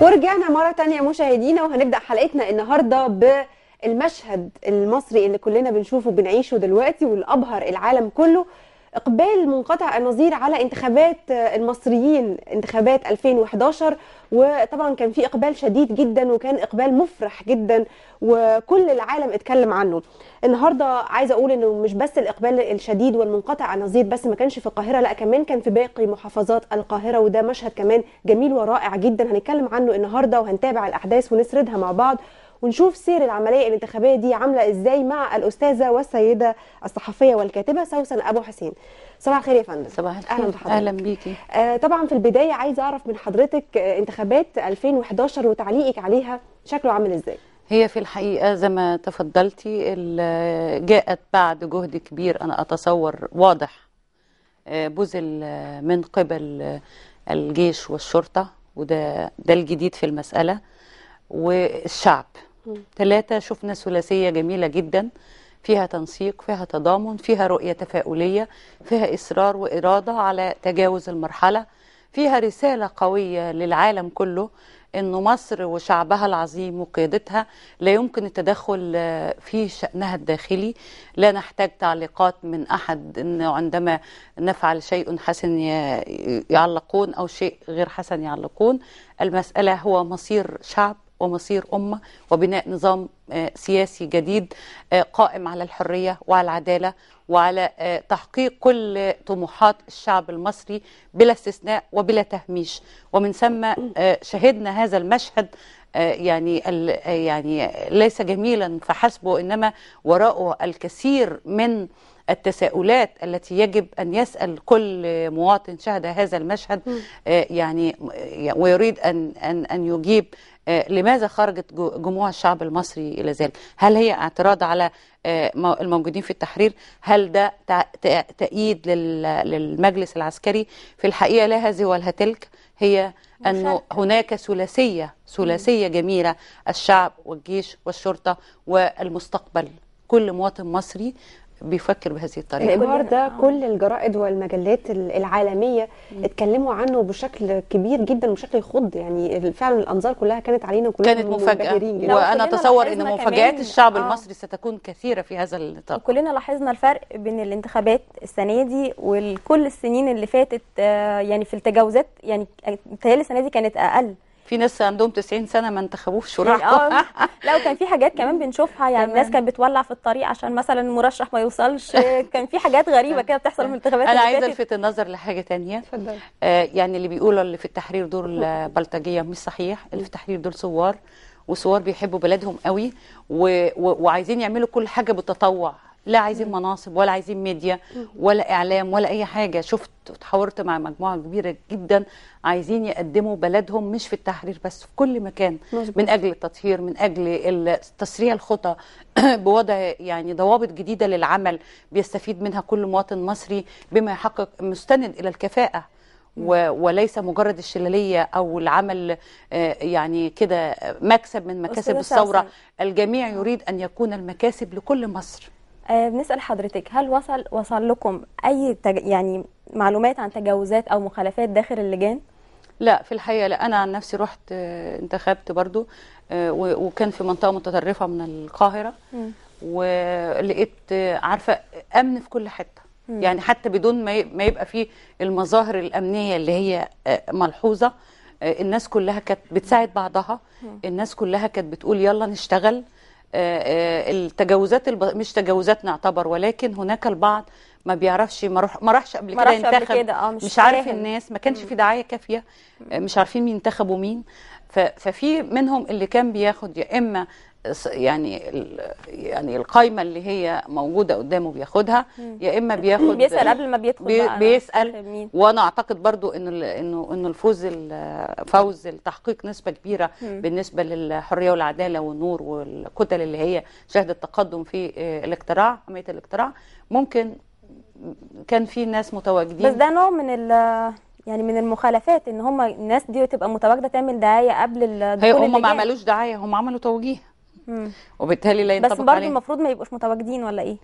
ورجعنا مرة تانية مشاهدينا وهنبدأ حلقتنا النهاردة بالمشهد المصري اللي كلنا بنشوفه بنعيشه دلوقتي والأبهر العالم كله اقبال منقطع النظير على انتخابات آه، المصريين انتخابات 2011 وطبعا كان في اقبال شديد جدا وكان اقبال مفرح جدا وكل العالم اتكلم عنه النهارده عايزه اقول انه مش بس الاقبال الشديد والمنقطع النظير بس ما كانش في القاهره لا كمان كان في باقي محافظات القاهره وده مشهد كمان جميل ورائع جدا هنتكلم عنه النهارده وهنتابع الاحداث ونسردها مع بعض ونشوف سير العمليه الانتخابيه دي عامله ازاي مع الاستاذه والسيده الصحفيه والكاتبه سوسن ابو حسين صباح الخير يا فندم صباح الخير اهلا بحضرتك اهلا بيكي آه طبعا في البدايه عايزه اعرف من حضرتك آه، انتخابات 2011 وتعليقك عليها شكله عامل ازاي هي في الحقيقة زي ما تفضلتي جاءت بعد جهد كبير أنا أتصور واضح آه، بذل من قبل الجيش والشرطة وده ده الجديد في المسألة والشعب ثلاثة شفنا ثلاثية جميلة جدا فيها تنسيق فيها تضامن فيها رؤية تفاؤلية فيها إصرار وإرادة على تجاوز المرحلة فيها رسالة قوية للعالم كله أن مصر وشعبها العظيم وقيادتها لا يمكن التدخل في شأنها الداخلي لا نحتاج تعليقات من أحد أنه عندما نفعل شيء حسن يعلقون أو شيء غير حسن يعلقون المسألة هو مصير شعب ومصير أمة وبناء نظام آه، سياسي جديد آه، قائم على الحرية وعلى العدالة وعلى آه، تحقيق كل طموحات الشعب المصري بلا استثناء وبلا تهميش ومن ثم شهدنا هذا المشهد يعني يعني ليس جميلا فحسبه انما وراءه الكثير من التساؤلات التي يجب أن يسأل كل مواطن شهد هذا المشهد آه، يعني آه، ويريد أن, أن, أن يجيب آه، لماذا خرجت جموع الشعب المصري إلى ذلك هل هي اعتراض على الموجودين في التحرير هل ده تأييد للمجلس العسكري في الحقيقة لا هذه ولا تلك هي أن هناك ثلاثية ثلاثية جميلة الشعب والجيش والشرطة والمستقبل كل مواطن مصري بيفكر بهذه الطريقه النهارده آه. كل الجرائد والمجلات العالميه مم. اتكلموا عنه بشكل كبير جدا وبشكل يخض يعني فعلا الانظار كلها كانت علينا وكلنا كانت مفاجاه وانا اتصور ان مفاجات الشعب آه. المصري ستكون كثيره في هذا النطاق كلنا لاحظنا الفرق بين الانتخابات السنه دي وكل السنين اللي فاتت آه، يعني في التجاوزات يعني السنه دي كانت اقل في ناس عندهم 90 سنه ما انتخبوش وراحوا آه، لا وكان في حاجات كمان بنشوفها يعني الناس كانت بتولع في الطريق عشان مثلا المرشح ما يوصلش كان في حاجات غريبه كده بتحصل في الانتخابات انا عايزه الفت النظر لحاجه ثانيه اتفضل آه يعني اللي بيقولوا اللي في التحرير دول بلطجيه مش صحيح اللي في التحرير دول ثوار وثوار بيحبوا بلادهم قوي و... و... وعايزين يعملوا كل حاجه بتطوع لا عايزين مناصب ولا عايزين ميديا ولا اعلام ولا اي حاجه شفت وتحاورت مع مجموعه كبيره جدا عايزين يقدموا بلدهم مش في التحرير بس في كل مكان مزبوط. من اجل التطهير من اجل تسريع الخطى بوضع يعني ضوابط جديده للعمل بيستفيد منها كل مواطن مصري بما يحقق مستند الى الكفاءه وليس مجرد الشلاليه او العمل آه، يعني كده مكسب من مكاسب الثوره الجميع يريد ان يكون المكاسب لكل مصر آه، بنسال حضرتك هل وصل وصل لكم اي تج... يعني معلومات عن تجاوزات او مخالفات داخل اللجان لا في الحقيقه لا انا عن نفسي رحت آه، انتخبت برضو آه، وكان في منطقه متطرفه من القاهره ولقيت عارفه امن في كل حته يعني حتى بدون ما يبقى فيه المظاهر الامنيه اللي هي ملحوظه الناس كلها كانت بتساعد بعضها الناس كلها كانت بتقول يلا نشتغل آه، آه، التجاوزات الب... مش تجاوزات نعتبر ولكن هناك البعض ما بيعرفش ما, روح... ما راحش قبل كده ينتخب آه، مش, مش عارف الناس ما كانش في دعايه كافيه مش عارفين مين ينتخبوا مين ف... ففي منهم اللي كان بياخد يا اما يعني يعني القايمه اللي هي موجوده قدامه بياخدها يا اما بياخد بيسال قبل ما بيدخل بي بيسال وانا اعتقد برضو ان انه انه الفوز فوز التحقيق نسبه كبيره بالنسبه للحريه والعداله والنور والكتل اللي هي شهدت تقدم في آه، الاقتراع عمليه الاقتراع ممكن كان في ناس متواجدين بس ده نوع من يعني من المخالفات ان هم الناس دي تبقى متواجده تعمل دعايه قبل الدخول هم ما عملوش دعايه هم عملوا توجيه وبالتالي لا ينطبق بس برضه المفروض ما يبقوش متواجدين ولا ايه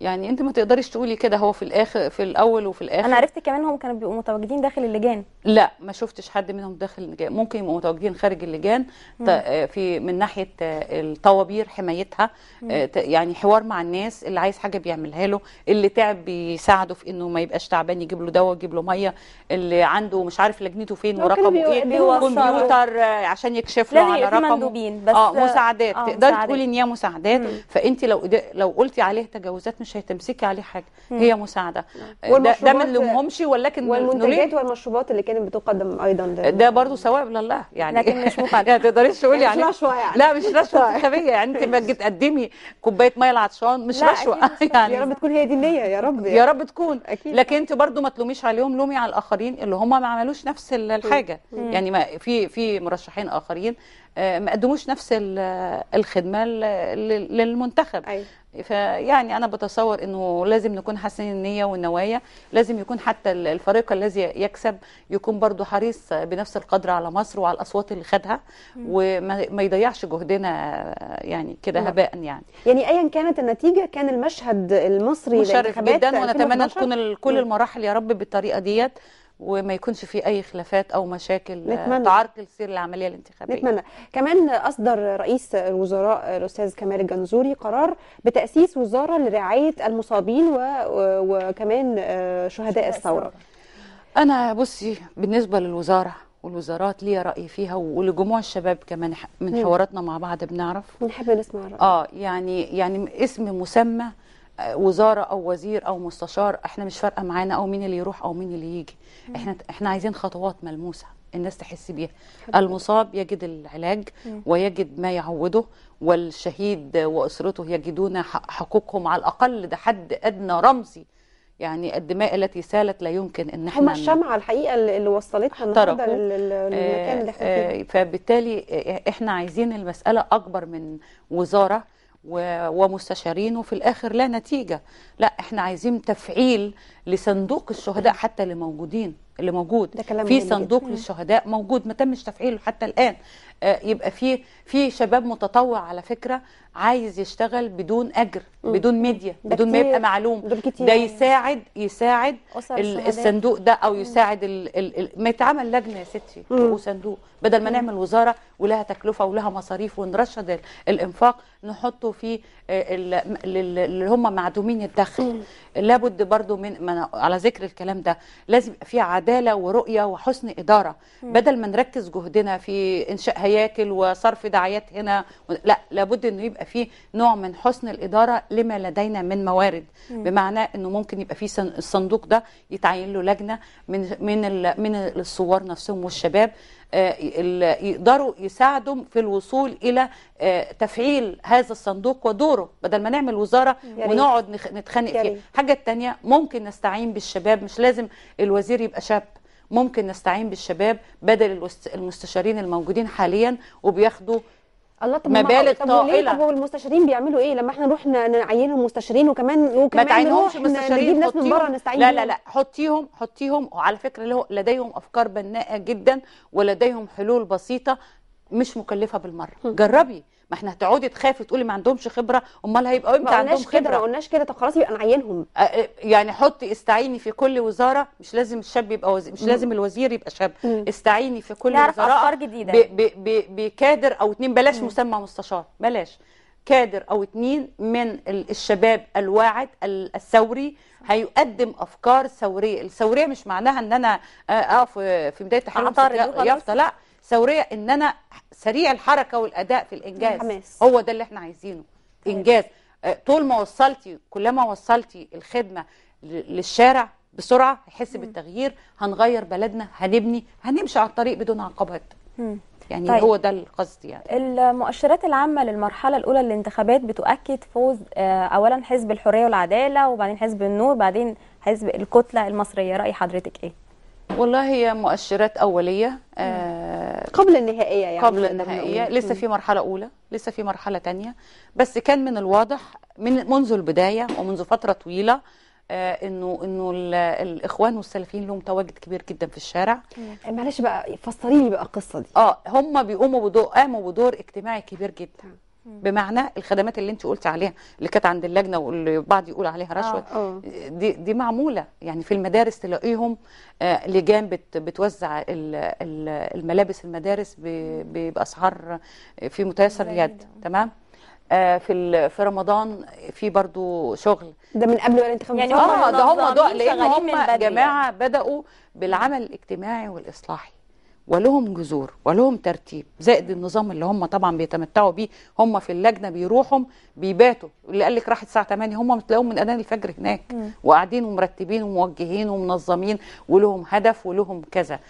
يعني انت ما تقدريش تقولي كده هو في الاخر في الاول وفي الاخر انا عرفت كمان هم كانوا بيبقوا متواجدين داخل اللجان لا ما شفتش حد منهم داخل اللجان ممكن يبقوا متواجدين خارج اللجان آه، في من ناحيه آه، الطوابير حمايتها آه، يعني حوار مع الناس اللي عايز حاجه بيعملها له اللي تعب بيساعده في انه ما يبقاش تعبان يجيب له دواء يجيب له ميه اللي عنده مش عارف لجنته فين ورقمه ايه كمبيوتر عشان يكشف له على رقمه مندوبين بس اه مساعدات آه تقدري تقولي ان هي مساعدات فانت لو لو قلتي عليه تجاوزات مش مش هتمسكي عليه حاجه هي مساعده نعم. ده, ده من اللي ولكن والمنتجات والمشروبات اللي كانت بتقدم ايضا ده, ده برضه ثواب لله يعني لكن مش مقدم يعني تقدريش تقولي يعني مش يعني. رشوه يعني لا مش رشوه انتخابيه طيب. يعني انت ما تقدمي كوبايه ميه العطشان مش رشوه يعني يا رب تكون هي دي النيه يا رب يعني. يا رب تكون أكيد. لكن انت برضو ما تلوميش عليهم لومي على الاخرين اللي هم ما عملوش نفس الحاجه يعني ما في في مرشحين اخرين آه، ما قدموش نفس الخدمه للمنتخب أي. أيوة. فيعني انا بتصور انه لازم نكون حاسين النيه والنوايا لازم يكون حتى الفريق الذي يكسب يكون برضه حريص بنفس القدر على مصر وعلى الاصوات اللي خدها وما يضيعش جهدنا يعني كده نعم. هباء يعني يعني ايا كانت النتيجه كان المشهد المصري مشرف جدا ونتمنى تكون كل المراحل يا رب بالطريقه ديت وما يكونش في اي خلافات او مشاكل آه، نتمنى. تعرقل سير العمليه الانتخابيه نتمنى كمان اصدر رئيس الوزراء الاستاذ كمال الجنزوري قرار بتاسيس وزاره لرعايه المصابين و... وكمان آه، شهداء الثوره انا بصي بالنسبه للوزاره والوزارات ليا راي فيها ولجموع الشباب كمان من حواراتنا مع بعض بنعرف بنحب نسمع رايك اه يعني يعني اسم مسمى وزاره او وزير او مستشار احنا مش فارقه معانا او مين اللي يروح او مين اللي يجي احنا احنا عايزين خطوات ملموسه الناس تحس بيها المصاب يجد العلاج ويجد ما يعوده والشهيد واسرته يجدون حقوقهم على الاقل ده حد ادنى رمزي يعني الدماء التي سالت لا يمكن ان احنا هم الشمعه الحقيقه اللي وصلتها النهارده للمكان اللي احنا فيه آه، آه، فبالتالي احنا عايزين المساله اكبر من وزاره ومستشارين وفي الاخر لا نتيجه لا احنا عايزين تفعيل لصندوق الشهداء حتى اللي موجودين اللي موجود في صندوق للشهداء موجود ما تمش تفعيله حتى الان آه، يبقى في في شباب متطوع على فكره عايز يشتغل بدون اجر بدون ميديا بدون ما يبقى معلوم ده يساعد يساعد الصندوق ده او يساعد ال ال ال ما يتعمل لجنه يا ستي وصندوق بدل ما نعمل وزاره ولها تكلفه ولها مصاريف ونرشد الانفاق نحطه في آه، اللي هم معدومين الدخل لابد برضو من على ذكر الكلام ده لازم يبقى في عداله ورؤيه وحسن اداره بدل ما نركز جهدنا في انشاء هياكل وصرف دعايات هنا لا لابد انه يبقى فيه نوع من حسن الاداره لما لدينا من موارد مم. بمعنى انه ممكن يبقى فيه الصندوق ده يتعين له لجنه من من من الثوار نفسهم والشباب آه، يقدروا يساعدوا في الوصول الى آه، تفعيل هذا الصندوق ودوره بدل ما نعمل وزاره ونقعد نتخانق فيها الحاجه الثانيه ممكن نستعين بالشباب مش لازم الوزير يبقى شاب ممكن نستعين بالشباب بدل المستشارين الموجودين حاليا وبياخدوا الله طب مبالغ طب طائله طب والمستشارين بيعملوا ايه لما احنا نروح نعينهم مستشارين وكمان وكمان ما تعينهمش مستشارين نجيب ناس من بره نستعين لا لا لا حطيهم حطيهم وعلى فكره لديهم افكار بناءه جدا ولديهم حلول بسيطه مش مكلفه بالمره جربي ما احنا هتقعدي تخافي تقولي ما عندهمش خبره امال هيبقوا امتى عندهم خبره ما قلناش كده طب خلاص يبقى نعينهم يعني حطي استعيني في كل وزاره مش لازم الشاب يبقى وزير مش لازم الوزير يبقى شاب استعيني في كل وزاره جديده بكادر او اتنين بلاش مسمى مستشار بلاش كادر او اتنين من الشباب الواعد الثوري هيقدم افكار ثوريه الثوريه مش معناها ان انا اقف في بدايه تحرم يافطه لا ثوريه ان انا سريع الحركه والاداء في الانجاز حماس. هو ده اللي احنا عايزينه طيب. انجاز آه، طول ما وصلتي كلما وصلتي الخدمه للشارع بسرعه هيحس بالتغيير هنغير بلدنا هنبني هنمشي على الطريق بدون عقبات يعني طيب. هو ده القصد يعني المؤشرات العامه للمرحله الاولى للانتخابات بتؤكد فوز آه، اولا حزب الحريه والعداله وبعدين حزب النور بعدين حزب الكتله المصريه راي حضرتك ايه والله هي مؤشرات اوليه آه قبل النهائيه يعني قبل النهائيه لسه في مرحله اولى لسه في مرحله ثانيه بس كان من الواضح من منذ البدايه ومنذ فتره طويله آه انه انه الاخوان والسلفيين لهم تواجد كبير جدا في الشارع معلش بقى فسري لي بقى القصه دي اه هم بيقوموا بدور قاموا بدور اجتماعي كبير جدا بمعنى الخدمات اللي انت قلت عليها اللي كانت عند اللجنه واللي بعض يقول عليها رشوه آه آه. دي دي معموله يعني في المدارس تلاقيهم آه، لجان بتوزع الملابس المدارس باسعار آه، في متيسر اليد تمام آه، في في رمضان في برضو شغل ده من قبل ولا انت يعني اه ده هم لان هم جماعه بداوا بالعمل الاجتماعي والاصلاحي ولهم جذور ولهم ترتيب زائد النظام اللي هم طبعا بيتمتعوا بيه هم في اللجنه بيروحوا بيباتوا اللي قال لك راح الساعه 8 هم بتلاقوهم من اذان الفجر هناك وقاعدين ومرتبين وموجهين ومنظمين ولهم هدف ولهم كذا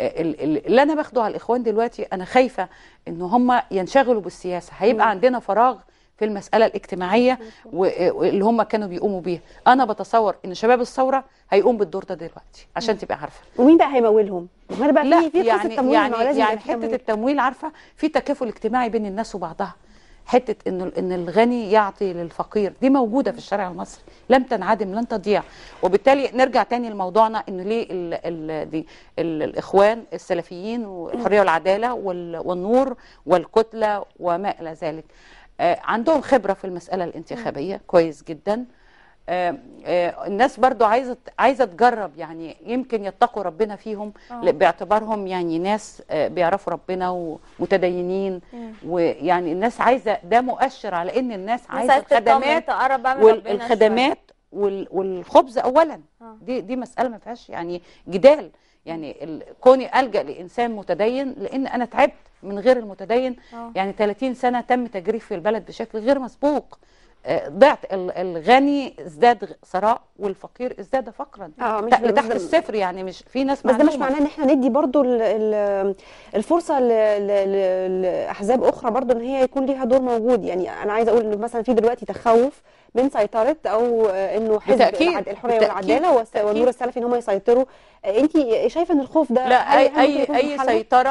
آه، اللي انا باخده على الاخوان دلوقتي انا خايفه ان هم ينشغلوا بالسياسه هيبقى عندنا فراغ في المسألة الاجتماعية واللي هم كانوا بيقوموا بيها أنا بتصور إن شباب الثورة هيقوم بالدور ده دلوقتي عشان تبقى عارفة ومين بقى هيمولهم؟ ما بقى لا في يعني- يعني- يعني في يعني التمويل يعني, يعني حتة التمويل عارفة في تكافل اجتماعي بين الناس وبعضها حته ان ان الغني يعطي للفقير دي موجوده في الشارع المصري لم تنعدم لن تضيع وبالتالي نرجع تاني لموضوعنا انه ليه الـ الـ دي الـ الاخوان السلفيين والحريه والعداله والنور والكتله وما الى ذلك آه، عندهم خبرة في المسألة الانتخابية كويس جدا آه، آه، الناس برضو عايزة عايزة تجرب يعني يمكن يتقوا ربنا فيهم أوه. باعتبارهم يعني ناس بيعرفوا ربنا ومتدينين ويعني الناس عايزة ده مؤشر على ان الناس عايزة الخدمات والخدمات والخبز اولا أوه. دي دي مسألة ما فيهاش يعني جدال يعني كوني الجا لانسان متدين لان انا تعبت من غير المتدين أوه. يعني 30 سنه تم تجريف في البلد بشكل غير مسبوق آه، ضعت الغني ازداد ثراء والفقير ازداد فقرا آه، لتحت الصفر يعني مش في ناس بس ده مش معناه ان احنا ندي برضو الفرصه لاحزاب اخرى برضو ان هي يكون ليها دور موجود يعني انا عايزه اقول ان مثلا في دلوقتي تخوف من سيطره او آه، انه حزب بالتأكيد. الحريه والعداله والنور السلفي ان هم يسيطروا آه، انت شايفه ان الخوف ده لا اي اي اي سيطره